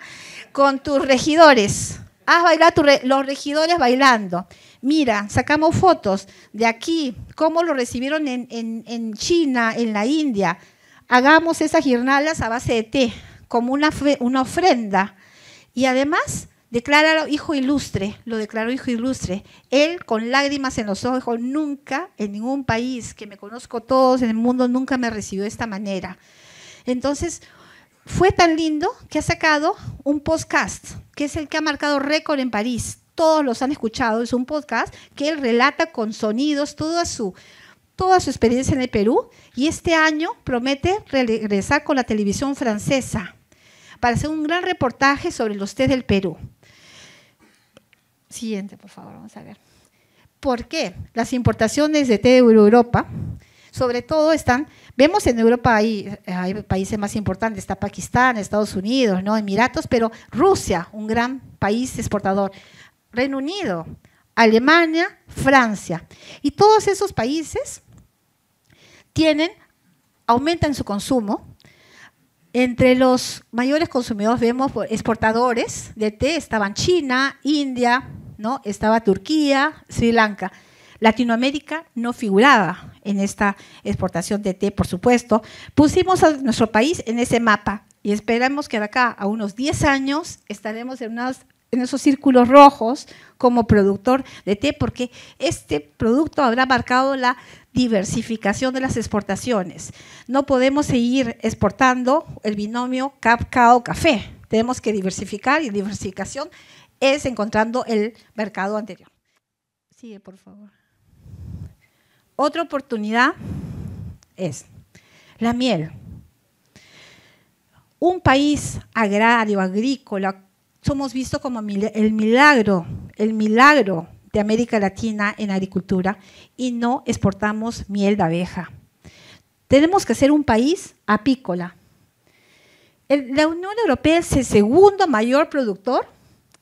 Con tus regidores, haz bailar los regidores bailando mira, sacamos fotos de aquí, cómo lo recibieron en, China, en la India. Hagamos esas guirnaldas a base de té, como una, una ofrenda. Y además, decláralo hijo ilustre, lo declaró hijo ilustre. Él con lágrimas en los ojos, nunca en ningún país que me conozco todos en el mundo, nunca me recibió de esta manera. Entonces, fue tan lindo que ha sacado un podcast, que es el que ha marcado récord en París todos los han escuchado, es un podcast que él relata con sonidos toda su, toda su experiencia en el Perú y este año promete regresar con la televisión francesa para hacer un gran reportaje sobre los test del Perú. Siguiente, por favor, vamos a ver. ¿Por qué? Las importaciones de té de Europa, sobre todo están, vemos en Europa hay, hay países más importantes, está Pakistán, Estados Unidos, ¿no? Emiratos, pero Rusia, un gran país exportador. Reino Unido, Alemania, Francia. Y todos esos países tienen, aumentan su consumo. Entre los mayores consumidores vemos exportadores de té, estaban China, India, ¿no? estaba Turquía, Sri Lanka. Latinoamérica no figuraba en esta exportación de té, por supuesto. Pusimos a nuestro país en ese mapa y esperamos que de acá a unos 10 años estaremos en unas en esos círculos rojos como productor de té, porque este producto habrá marcado la diversificación de las exportaciones. No podemos seguir exportando el binomio o café Tenemos que diversificar y diversificación es encontrando el mercado anterior. Sigue, por favor. Otra oportunidad es la miel. Un país agrario, agrícola, somos vistos como el milagro, el milagro de América Latina en agricultura y no exportamos miel de abeja. Tenemos que ser un país apícola. La Unión Europea es el segundo mayor productor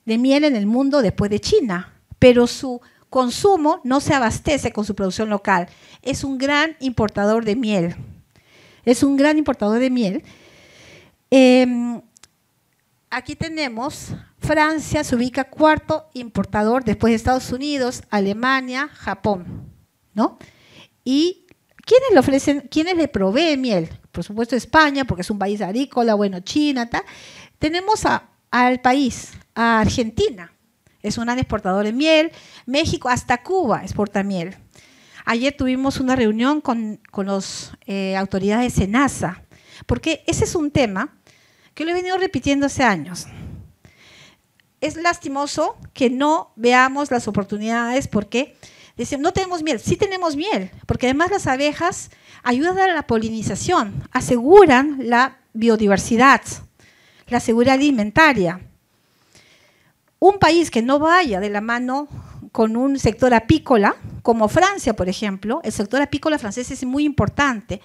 de miel en el mundo después de China, pero su consumo no se abastece con su producción local. Es un gran importador de miel. Es un gran importador de miel. Em, aquí tenemos, Francia se ubica cuarto importador después de Estados Unidos, Alemania, Japón, ¿no? Y ¿quiénes le ofrecen, quiénes le proveen miel? Por supuesto España, porque es un país agrícola, bueno, China, tal. Tenemos al país, a Argentina, es un gran exportador de miel, México hasta Cuba exporta miel. Ayer tuvimos una reunión con, con las eh, autoridades de SENASA, porque ese es un tema que lo he venido repitiendo hace años. Es lastimoso que no veamos las oportunidades porque dicen, no tenemos miel, sí tenemos miel, porque además las abejas ayudan a la polinización, aseguran la biodiversidad, la seguridad alimentaria. Un país que no vaya de la mano con un sector apícola, como Francia, por ejemplo, el sector apícola francés es muy importante.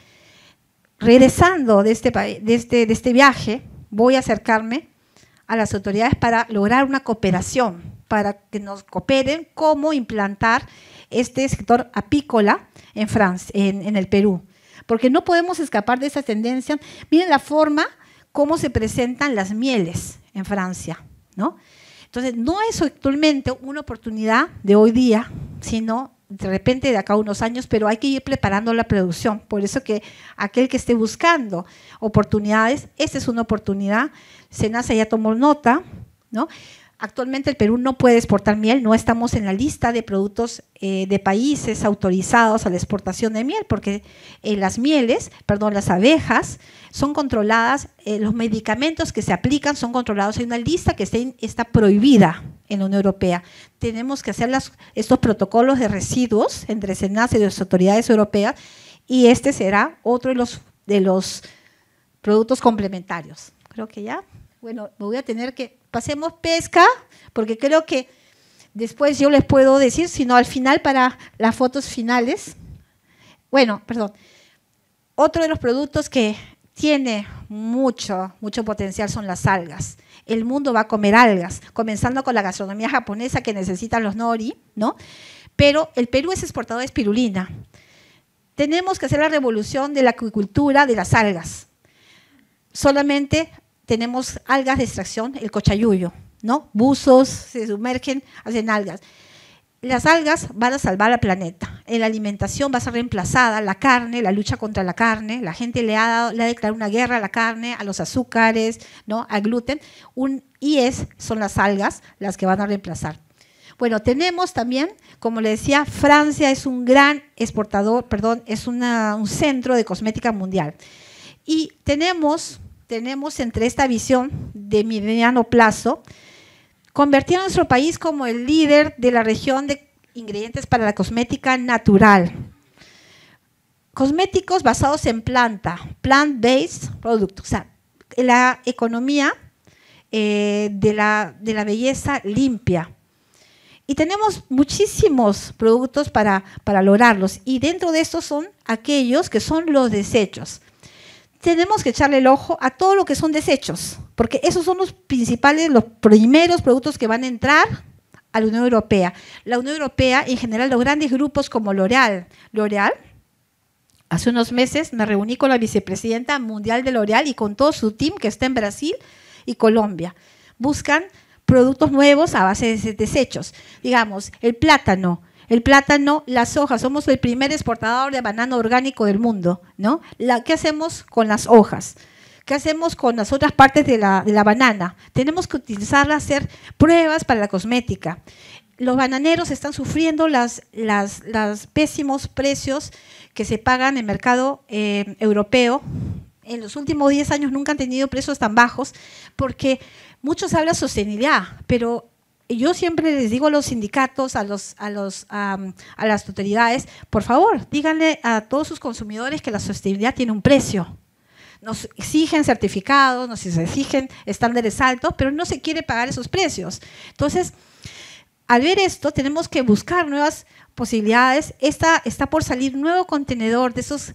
Regresando de este, de este, de este viaje, voy a acercarme a las autoridades para lograr una cooperación, para que nos cooperen cómo implantar este sector apícola en, Francia, en, el Perú. Porque no podemos escapar de esas tendencia. Miren la forma cómo se presentan las mieles en Francia, ¿no? Entonces, no es actualmente una oportunidad de hoy día, sino de repente de acá a unos años, pero hay que ir preparando la producción. Por eso que aquel que esté buscando oportunidades, esta es una oportunidad. Senasa ya tomó nota, ¿no? Actualmente el Perú no puede exportar miel, no estamos en la lista de productos eh, de países autorizados a la exportación de miel, porque eh, las mieles, perdón, las abejas son controladas, eh, los medicamentos que se aplican son controlados, hay una lista que está prohibida, en la Unión Europea. Tenemos que hacer estos protocolos de residuos entre SENAS y las autoridades europeas y este será otro de los, de los productos complementarios. Creo que ya. Bueno, me voy a tener que... Pasemos pesca, porque creo que después yo les puedo decir, sino al final para las fotos finales. Bueno, perdón. Otro de los productos que tiene mucho, mucho potencial son las algas el mundo va a comer algas, comenzando con la gastronomía japonesa que necesitan los nori, ¿no? Pero el Perú es exportador de espirulina. Tenemos que hacer la revolución de la acuicultura de las algas. Solamente tenemos algas de extracción, el cochayuyo, ¿no? Buzos se sumergen, hacen algas las algas van a salvar al planeta. En la alimentación va a ser reemplazada la carne, la lucha contra la carne. La gente le ha, dado, ha declarado una guerra a la carne, a los azúcares, ¿no? al gluten. Un, y es, son las algas las que van a reemplazar. Bueno, tenemos también, como le decía, Francia es un gran exportador, perdón, es un centro de cosmética mundial. Y tenemos, tenemos entre esta visión de mediano plazo, convertir a nuestro país como el líder de la región de ingredientes para la cosmética natural. Cosméticos basados en planta, plant-based products, o sea, la economía eh, de, la, belleza limpia. Y tenemos muchísimos productos para, para lograrlos. Y dentro de estos son aquellos que son los desechos tenemos que echarle el ojo a todo lo que son desechos, porque esos son los principales, los primeros productos que van a entrar a la Unión Europea. La Unión Europea, en general, los grandes grupos como L'Oreal, L'Oreal, hace unos meses me reuní con la vicepresidenta mundial de L'Oreal y con todo su team que está en Brasil y Colombia. Buscan productos nuevos a base de desechos. Digamos, el plátano, el plátano, las hojas, Somos el primer exportador de banano orgánico del mundo, ¿no? La, ¿Qué hacemos con las hojas? ¿Qué hacemos con las otras partes de la, banana? Tenemos que utilizarla, hacer pruebas para la cosmética. Los bananeros están sufriendo los las, pésimos precios que se pagan en el mercado eh, europeo. En los últimos 10 años nunca han tenido precios tan bajos porque muchos hablan sostenibilidad, pero yo siempre les digo a los sindicatos, a, los, a, los, a las autoridades, por favor, díganle a todos sus consumidores que la sostenibilidad tiene un precio. Nos exigen certificados, nos exigen estándares altos, pero no se quiere pagar esos precios. Entonces, al ver esto, tenemos que buscar nuevas posibilidades. esta está por salir un nuevo contenedor de esos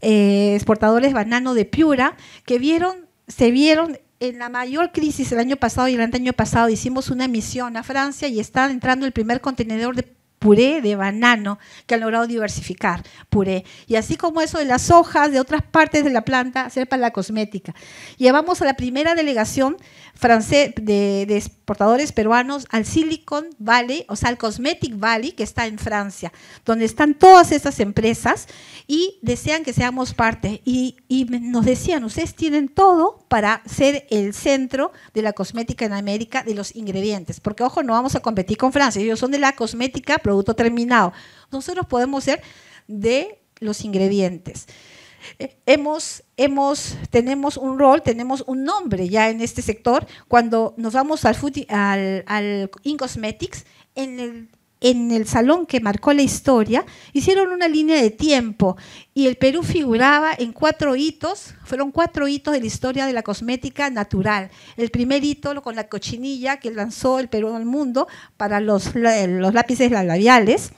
eh, exportadores banano de Piura que vieron, se vieron en la mayor crisis el año pasado y el año pasado hicimos una misión a Francia y está entrando el primer contenedor de puré de banano que han logrado diversificar puré. Y así como eso de las hojas de otras partes de la planta, hacer para la cosmética. Llevamos a la primera delegación francés, de, exportadores peruanos al Silicon Valley, o sea, al Cosmetic Valley, que está en Francia, donde están todas estas empresas y desean que seamos parte. Y, y nos decían, ustedes tienen todo para ser el centro de la cosmética en América, de los ingredientes, porque ojo, no vamos a competir con Francia, ellos son de la cosmética, producto terminado. Nosotros podemos ser de los ingredientes hemos, tenemos un rol, tenemos un nombre ya en este sector. Cuando nos vamos al, InCosmetics, en el, salón que marcó la historia, hicieron una línea de tiempo y el Perú figuraba en cuatro hitos, fueron cuatro hitos de la historia de la cosmética natural. El primer hito con la cochinilla que lanzó el Perú al mundo para los, los lápices labiales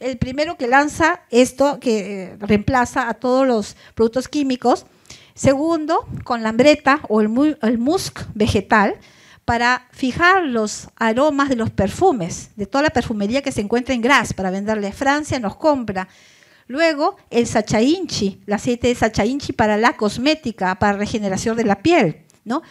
el primero que lanza esto, que eh, reemplaza a todos los productos químicos. Segundo, con lambreta o el, musk vegetal, para fijar los aromas de los perfumes, de toda la perfumería que se encuentra en Gras, para venderle a Francia, nos compra. Luego, el sachainchi, el aceite de sachainchi para la cosmética, para regeneración de la piel, ¿no?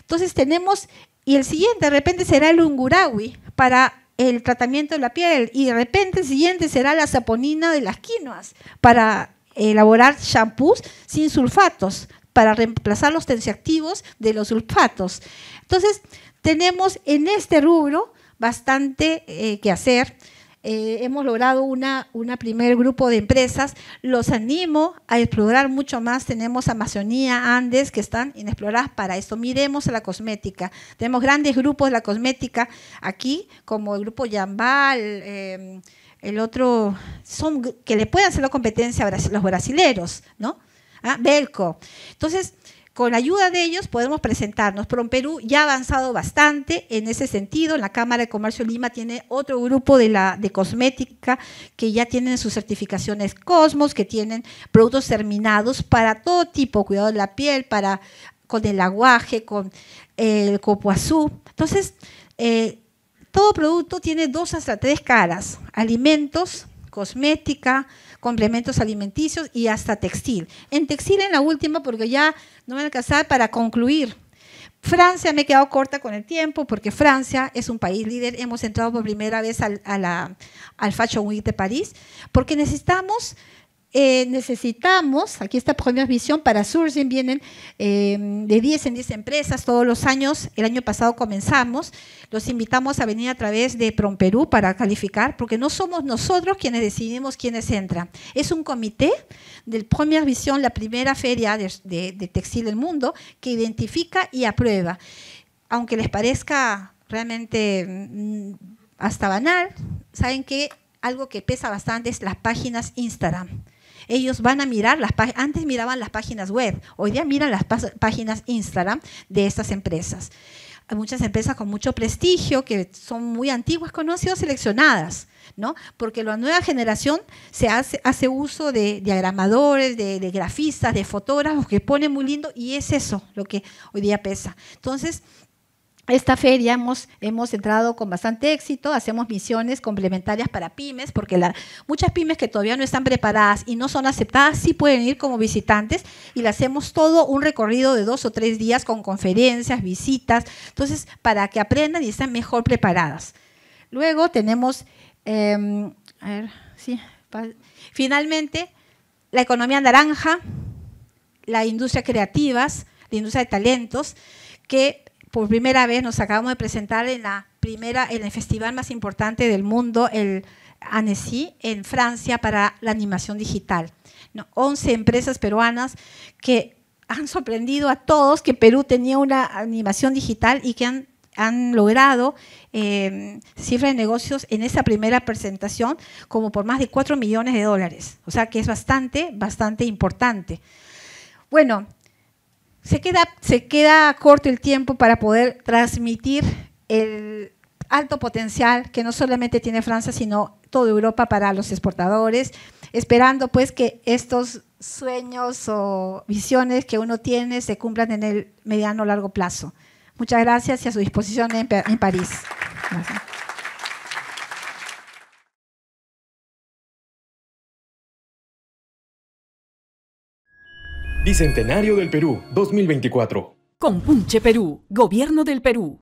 Entonces tenemos, y el siguiente de repente será el ungurawi, para el tratamiento de la piel y de repente el siguiente será la saponina de las quinoas para elaborar shampoos sin sulfatos, para reemplazar los tensioactivos de los sulfatos. Entonces, tenemos en este rubro bastante eh, que hacer eh, hemos logrado un una primer grupo de empresas. Los animo a explorar mucho más. Tenemos Amazonía, Andes, que están inexploradas para esto. Miremos a la cosmética. Tenemos grandes grupos de la cosmética aquí, como el grupo Yambal. Eh, el otro, son que le pueden hacer la competencia a los brasileros, ¿no? Ah, Belco. Entonces, con ayuda de ellos podemos presentarnos, pero en Perú ya ha avanzado bastante en ese sentido. La Cámara de Comercio de Lima tiene otro grupo de, la, de cosmética que ya tienen sus certificaciones Cosmos, que tienen productos terminados para todo tipo, cuidado de la piel, para con el aguaje, con eh, el copo azul. Entonces, eh, todo producto tiene dos hasta tres caras, alimentos, cosmética, complementos alimenticios y hasta textil. En textil en la última, porque ya no me alcanzar para concluir. Francia me he quedado corta con el tiempo porque Francia es un país líder. Hemos entrado por primera vez al, a al Fashion Week de París porque necesitamos eh, necesitamos, aquí está primera visión para sourcing vienen eh, de 10 en 10 empresas todos los años, el año pasado comenzamos, los invitamos a venir a través de PromPerú para calificar, porque no somos nosotros quienes decidimos quiénes entran, es un comité del Premier Visión, la primera feria de textil del mundo, que identifica y aprueba. Aunque les parezca realmente mm, hasta banal, saben que algo que pesa bastante es las páginas Instagram. Ellos van a mirar las páginas, antes miraban las páginas web, hoy día miran las páginas Instagram de estas empresas. Hay muchas empresas con mucho prestigio que son muy antiguas, conocidas, seleccionadas. ¿No? Porque la nueva generación se hace, hace uso de diagramadores, de, de, grafistas, de fotógrafos que ponen muy lindo y es eso lo que hoy día pesa. Entonces, esta feria hemos, hemos entrado con bastante éxito, hacemos misiones complementarias para pymes, porque muchas pymes que todavía no están preparadas y no son aceptadas, sí pueden ir como visitantes y le hacemos todo un recorrido de dos o tres días con conferencias, visitas, entonces para que aprendan y estén mejor preparadas. Luego tenemos, em, sí, finalmente, la economía naranja, la industria creativas, la industria de talentos, que por primera vez nos acabamos de presentar en la primera en el festival más importante del mundo, el Annecy, en Francia para la animación digital. 11 empresas peruanas que han sorprendido a todos que Perú tenía una animación digital y que han, logrado em, cifras de negocios en esa primera presentación como por más de 4 millones de dólares. O sea que es bastante, bastante importante. Bueno, se queda, se queda corto el tiempo para poder transmitir el alto potencial que no solamente tiene Francia, sino toda Europa para los exportadores, esperando pues que estos sueños o visiones que uno tiene se cumplan en el mediano o largo plazo. Muchas gracias y a su disposición en, París. Bicentenario del Perú, 2024. Con Compunche Perú, Gobierno del Perú.